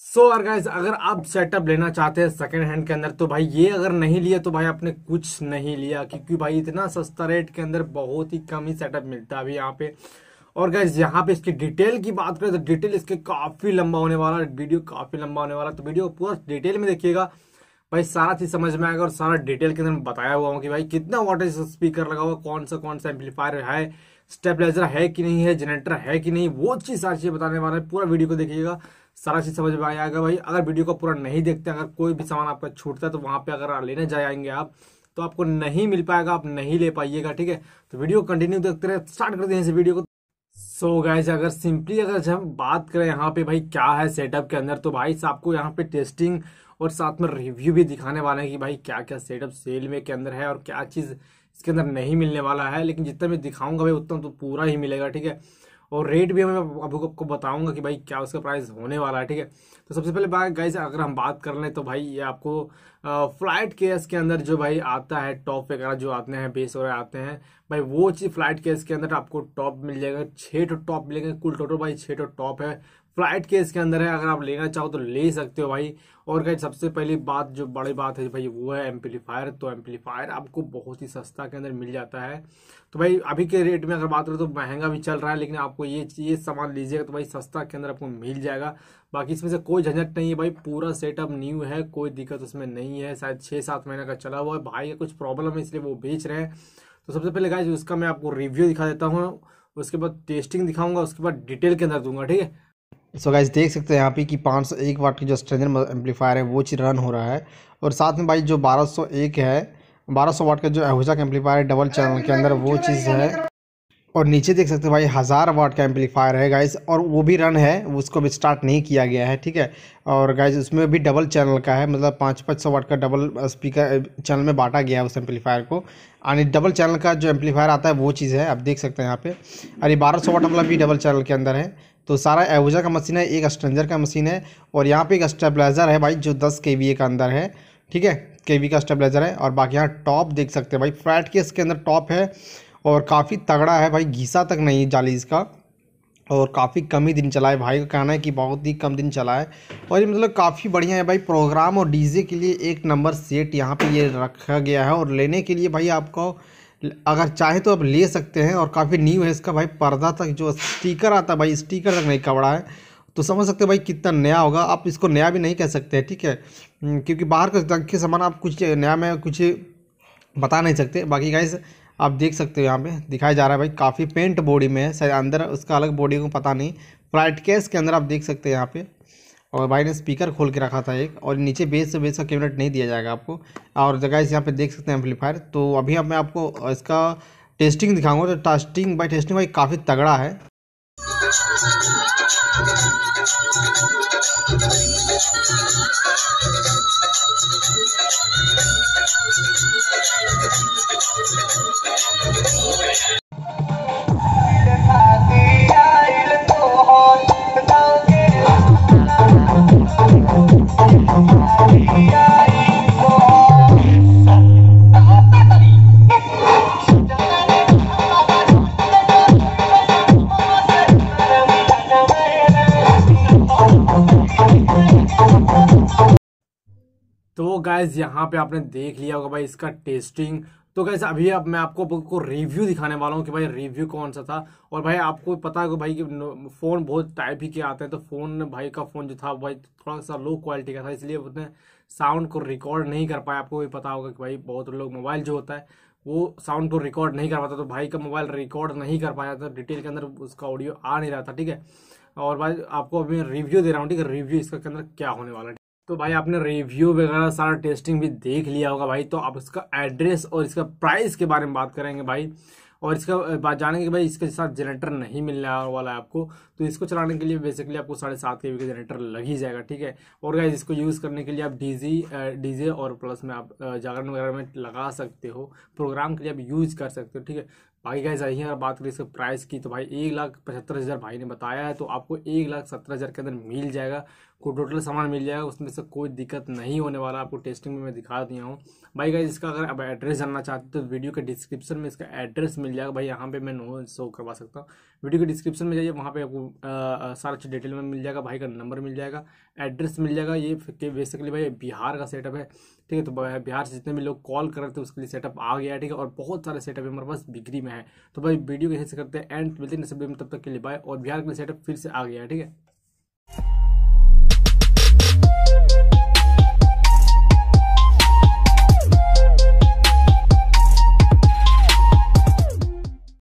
सो so, guys अगर आप setup लेना चाहते हैं सेकेंड हैंड के अंदर तो भाई ये अगर नहीं लिया तो भाई आपने कुछ नहीं लिया क्योंकि भाई इतना सस्ता रेट के अंदर बहुत ही कम ही सेटअप मिलता है अभी यहाँ पे और गाइज यहाँ पे इसकी डिटेल की बात करें तो डिटेल इसके काफ़ी लंबा होने वाला वीडियो काफ़ी लंबा होने वाला तो वीडियो पूरा डिटेल में देखिएगा भाई सारा चीज़ समझ में आएगा और सारा डिटेल के अंदर मैं बताया हुआ हूँ कि भाई कितना वाटर स्पीकर लगा हुआ कौन सा कौन सा एम्पलीफायर है स्टेबलाइजर है कि नहीं है जनरेटर है कि नहीं वो चीज़ सारी चीज़ बताने वाला है पूरा वीडियो को देखिएगा सारा चीज़ समझ में आएगा भाई अगर वीडियो को पूरा नहीं देखते अगर कोई भी सामान आपका छूटता है तो वहां पे अगर लेने जाएंगे आप तो आपको नहीं मिल पाएगा आप नहीं ले पाइएगा ठीक है तो वीडियो कंटिन्यू देखते रहे स्टार्ट करते हैं इस वीडियो को सो so गाइज अगर सिंपली अगर हम बात करें यहाँ पे भाई क्या है सेटअप के अंदर तो भाई आपको यहाँ पे टेस्टिंग और साथ में रिव्यू भी दिखाने वाले हैं कि भाई क्या क्या सेटअप सेल में के अंदर है और क्या चीज़ इसके अंदर नहीं मिलने वाला है लेकिन जितना मैं दिखाऊंगा भाई उतना तो पूरा ही मिलेगा ठीक है और रेट भी मैं अभी आपको बताऊंगा कि भाई क्या उसका प्राइस होने वाला है ठीक है तो सबसे पहले बात गाइस अगर हम बात कर लें तो भाई ये आपको फ्लाइट केस के अंदर जो भाई आता है टॉप वगैरह जो आते हैं बेस वगैरह आते हैं भाई वो चीज फ्लाइट केस के अंदर आपको टॉप मिल जाएगा छः टो टॉप मिलेंगे कुल टोटल भाई छः टो टॉप है फ्लाइट केस के अंदर है अगर आप लेना चाहो तो ले सकते हो भाई और कहीं सबसे पहली बात जो बड़ी बात है भाई वो है एम्पलीफायर तो एम्पलीफायर आपको बहुत ही सस्ता के अंदर मिल जाता है तो भाई अभी के रेट में अगर बात करें तो महंगा भी चल रहा है लेकिन आपको ये ये सामान लीजिएगा तो भाई सस्ता के अंदर आपको मिल जाएगा बाकी इसमें से कोई झंझट नहीं है भाई पूरा सेटअप न्यू है कोई दिक्कत उसमें नहीं है शायद छः सात महीने का चला हुआ है भाई कुछ प्रॉब्लम है इसलिए वो बेच रहे हैं तो सबसे पहले गाइज उसका मैं आपको रिव्यू दिखा देता हूँ उसके बाद टेस्टिंग दिखाऊंगा उसके बाद डिटेल के अंदर दूंगा ठीक है सो so गाइज देख सकते हैं यहाँ पे कि 501 वाट की जो स्ट्रेंजर एम्पलीफायर है वो चीज़ रन हो रहा है और साथ में भाई जो 1201 है 1200 वाट का जो एहूजा का एम्पलीफायर है डबल चैनल के अंदर वो चीज़ है और नीचे देख सकते हो भाई हज़ार वाट का एम्पलीफायर है गाइस और वो भी रन है उसको भी स्टार्ट नहीं किया गया है ठीक है और गाइस उसमें भी डबल चैनल का है मतलब पाँच पाँच सौ वाट का डबल स्पीकर चैनल में बांटा गया है उस एम्पलीफायर को यानी डबल चैनल का जो एम्पलीफायर आता है वो चीज़ है आप देख सकते हैं यहाँ पर अरे बारह सौ वाट वाला भी डबल चैनल के अंदर है तो सारा एवोजा का मशीन है एक स्ट्रेंजर का मशीन है और यहाँ पर एक स्टेबलाइज़र है भाई जो दस के वी का अंदर है ठीक है के वी का स्टेबलाइज़र है और बाकी यहाँ टॉप देख सकते हैं भाई फ्लैट केस के अंदर टॉप है और काफ़ी तगड़ा है भाई घीसा तक नहीं है जाली इसका और काफ़ी कम ही दिन चला है भाई का कहना है कि बहुत ही कम दिन चला है और ये मतलब काफ़ी बढ़िया है भाई प्रोग्राम और डीजे के लिए एक नंबर सेट यहाँ पे ये रखा गया है और लेने के लिए भाई आपको अगर चाहे तो आप ले सकते हैं और काफ़ी न्यू है इसका भाई पर्दा तक जो स्टीकर आता है भाई स्टीकर तक नहीं कपड़ा है तो समझ सकते हैं भाई कितना नया होगा आप इसको नया भी नहीं कह सकते हैं ठीक है हम्म, क्योंकि बाहर का के सामान आप कुछ नया में कुछ बता नहीं सकते बाकी गाइस आप देख सकते हो यहाँ पे दिखाया जा रहा है भाई काफ़ी पेंट बॉडी में है शायद अंदर उसका अलग बॉडी को पता नहीं फ्लाइट केस के अंदर आप देख सकते हैं यहाँ पे और भाई ने स्पीकर खोल के रखा था एक और नीचे बेस से बेस का कैबिनेट नहीं दिया जाएगा आपको और जगह इस यहाँ पर देख सकते हैं एम्पलीफायर तो अभी अब मैं आपको इसका टेस्टिंग दिखाऊंगा तो टेस्टिंग बाई टेस्टिंग भाई काफ़ी तगड़ा है どこに行くの तो वो गाइज यहाँ पे आपने देख लिया होगा भाई इसका टेस्टिंग तो गैस अभी अब मैं आपको को रिव्यू दिखाने वाला हूँ कि भाई रिव्यू कौन सा था और भाई आपको पता है भाई कि फ़ोन बहुत टाइप ही के आते हैं तो फ़ोन भाई का फ़ोन जो था भाई थोड़ा सा लो क्वालिटी का था इसलिए उसने साउंड को रिकॉर्ड नहीं कर पाया आपको भी पता होगा कि भाई बहुत लोग मोबाइल जो होता है वो साउंड को रिकॉर्ड नहीं कर पाता तो भाई का मोबाइल रिकॉर्ड नहीं कर पाया था डिटेल के अंदर उसका ऑडियो आ नहीं रहा था ठीक है और भाई आपको अभी मैं रिव्यू दे रहा हूँ ठीक है रिव्यू इसका के अंदर क्या होने वाला है तो भाई आपने रिव्यू वगैरह सारा टेस्टिंग भी देख लिया होगा भाई तो आप इसका एड्रेस और इसका प्राइस के बारे में बात करेंगे भाई और इसका बात जानेंगे कि भाई इसके साथ जनरेटर नहीं मिलने वाला है आपको तो इसको चलाने के लिए बेसिकली आपको साढ़े सात के वी का जनरेटर लग ही जाएगा ठीक है और गाइज इसको यूज़ करने के लिए आप डीजी डीजे और प्लस में आप जागरण वगैरह में लगा सकते हो प्रोग्राम के लिए आप यूज़ कर सकते हो ठीक है बाकी गाइज आई अगर बात करें इसके प्राइस की तो भाई एक लाख पचहत्तर हज़ार भाई ने बताया है तो आपको एक लाख सत्तर हज़ार के अंदर मिल जाएगा कोई टोटल सामान मिल जाएगा उसमें से कोई दिक्कत नहीं होने वाला आपको टेस्टिंग में मैं दिखा दिया हूँ भाई गाइज इसका अगर आप एड्रेस जानना चाहते हो तो वीडियो के डिस्क्रिप्शन में इसका एड्रेस मिल जाएगा भाई यहाँ पर मैं नो शो करवा सकता हूँ वीडियो के डिस्क्रिप्शन में जाइए वहाँ पर आपको सारा डिटेल में मिल जाएगा भाई का नंबर मिल जाएगा एड्रेस मिल जाएगा ये बेसिकली भाई बिहार का सेटअप है ठीक है तो बिहार से जितने भी लोग कॉल कर रहे थे उसके लिए सेटअप आ गया ठीक है और बहुत सारे सेटअप हमारे पास बिक्री में है तो भाई वीडियो कैसे करते हैं एंड मिलते हैं तब तक के लिए बाय और बिहार लिए सेटअप फिर से आ गया है ठीक है